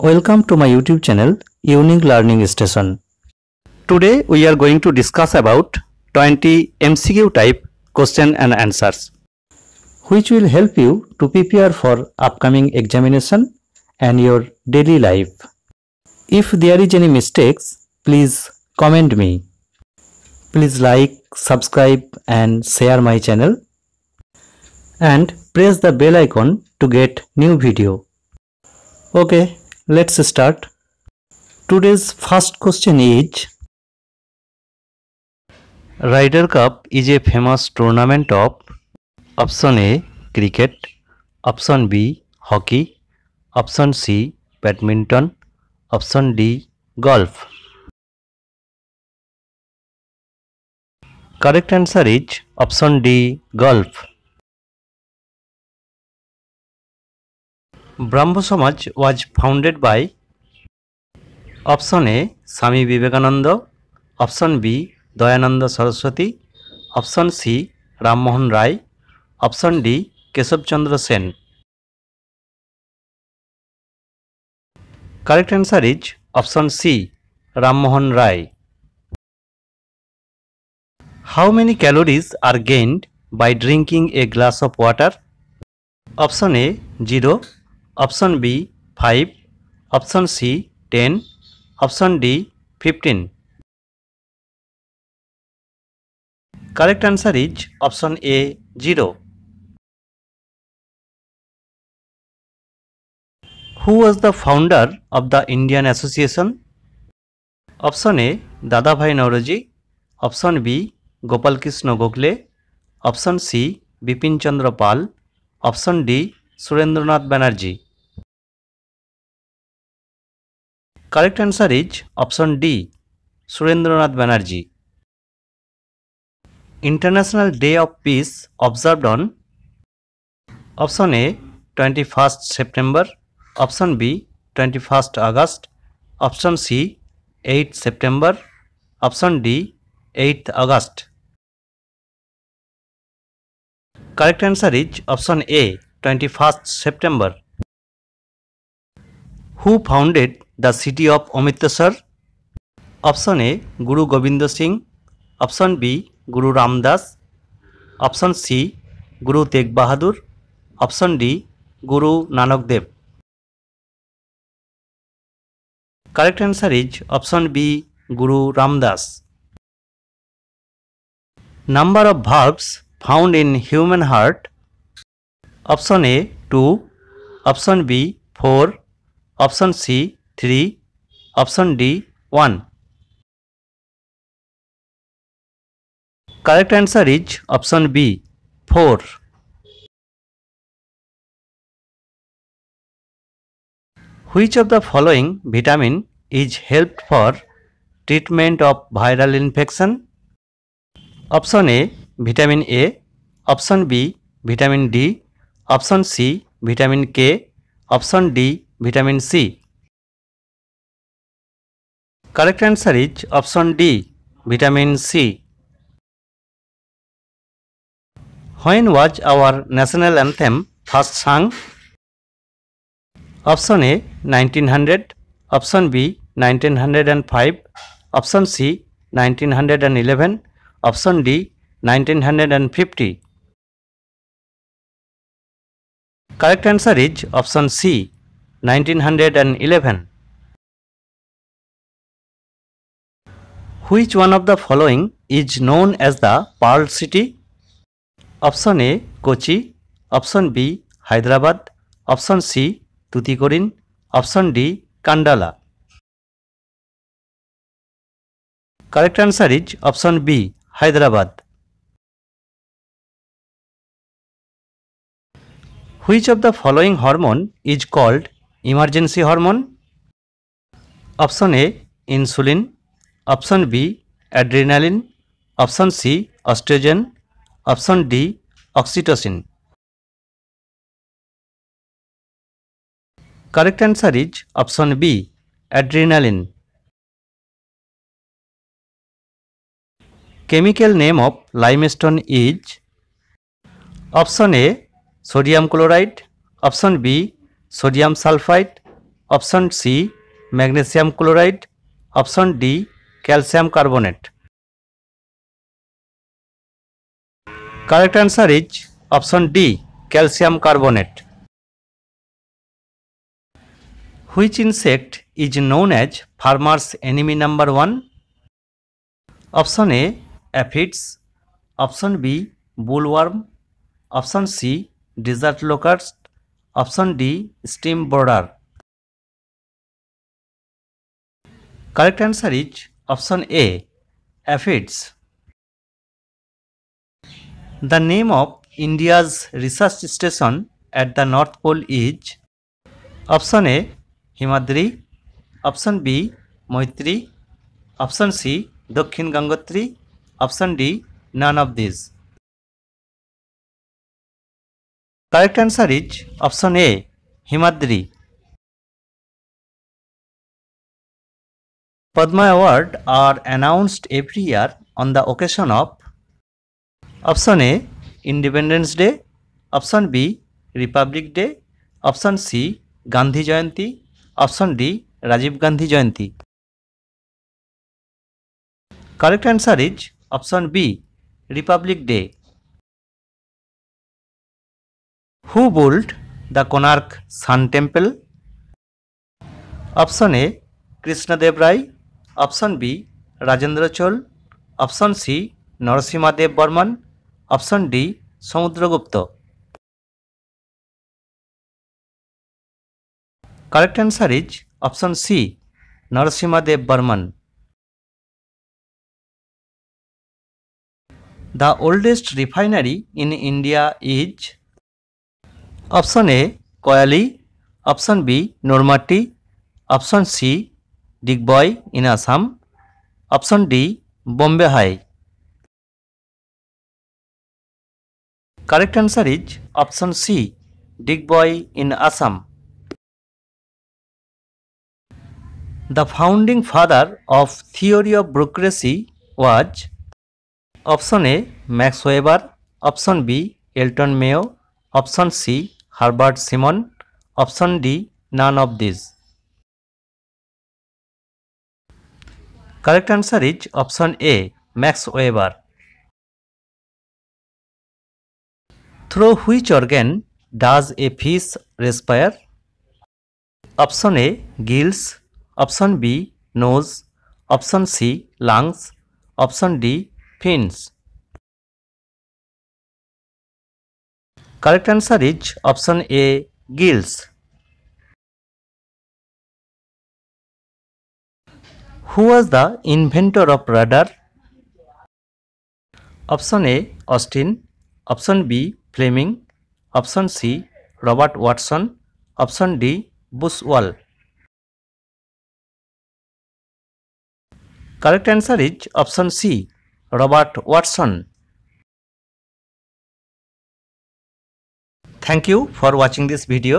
Welcome to my YouTube channel Unique Learning Station. Today we are going to discuss about 20 MCQ type question and answers which will help you to prepare for upcoming examination and your daily life. If there is any mistakes, please comment me. Please like, subscribe and share my channel and press the bell icon to get new video. Okay, Let's start. Today's first question is Ryder Cup is a famous tournament of option A cricket, option B hockey, option C badminton, option D golf. Correct answer is option D golf. Brahmo Samaj was founded by option A Swami Vivekananda option B Dayananda Saraswati option C Rammohan Roy option D Keshab Chandra Sen correct answer is option C Rammohan Roy how many calories are gained by drinking a glass of water option A zero option B five option C ten option D fifteen correct answer is option A zero who was the founder of the Indian Association option A दादा भाई Naoroji option B Gopal Krishna Gokhale option C Bipin Chandra Pal option D Surendranath Banerjee Correct answer is option D. Surendranath Banerjee. International Day of Peace observed on Option A 21st September, Option B 21st August, Option C 8 September, Option D 8th August. Correct answer is option A 21st September. Who founded the city of Amritsar option A Guru Gobind Singh option B Guru Ramdas option सी गुरु तेग बहादुर option D Guru Nanak Dev correct answer is option B Guru Ramdas number of valves found in human heart option A two option B four option C three option D one correct answer is option B four which of the following vitamin is help for treatment of viral infection option A vitamin A option B vitamin D option C vitamin K option D vitamin C correct answer is option D, vitamin C. When was our national anthem first sung? Option A 1900, option B 1905, option C 1911, option D 1950. Correct answer is option C 1911. Which one of the following is known as the pearl city option A Kochi option B Hyderabad option C Tuticorin option D Kandla correct answer is option B Hyderabad which of the following hormone is called emergency hormone option A insulin option B adrenaline option C oestrogen option D oxytocin correct answer is option B adrenaline chemical name of limestone is option A sodium chloride option B sodium sulphide option C magnesium chloride option D calcium carbonate. Correct answer is option D calcium carbonate. Which insect is known as farmer's enemy number 1? Option A aphids, option B bullworm, option C desert locust, option D steam borer. Correct answer is option A aphids the name of India's research station at the north pole is option A Himadri option B Maitri option C Dakshin Gangotri option D none of this correct answer is option A Himadri Padma Award are announced every year on the occasion of Option A Independence Day, Option B Republic Day, Option C Gandhi Jayanti, Option D Rajiv Gandhi Jayanti. Correct answer is Option B Republic Day. Who built the Konark Sun Temple? Option A Krishna Dev Rai option B Rajendra Chola option C Narasimha Deva Varman option D Samudragupta correct answer is option C Deva Varman the oldest refinery in India is option A Koyali option B Narmati option C Digboi in Assam option D Bombay high correct answer is option C Digboi in Assam the founding father of theory of bureaucracy was option A Max Weber option B Elton Mayo option C Herbert Simon option D none of this Correct answer is option A, Max Weber. Through which organ does a fish respire? Option A, gills. Option B, nose. Option C, lungs. Option D, fins. Correct answer is option A, gills. Who was the inventor of radar option A Austin option B Fleming option C Robert Watson option D Buswell correct answer is option C Robert Watson thank you for watching this video.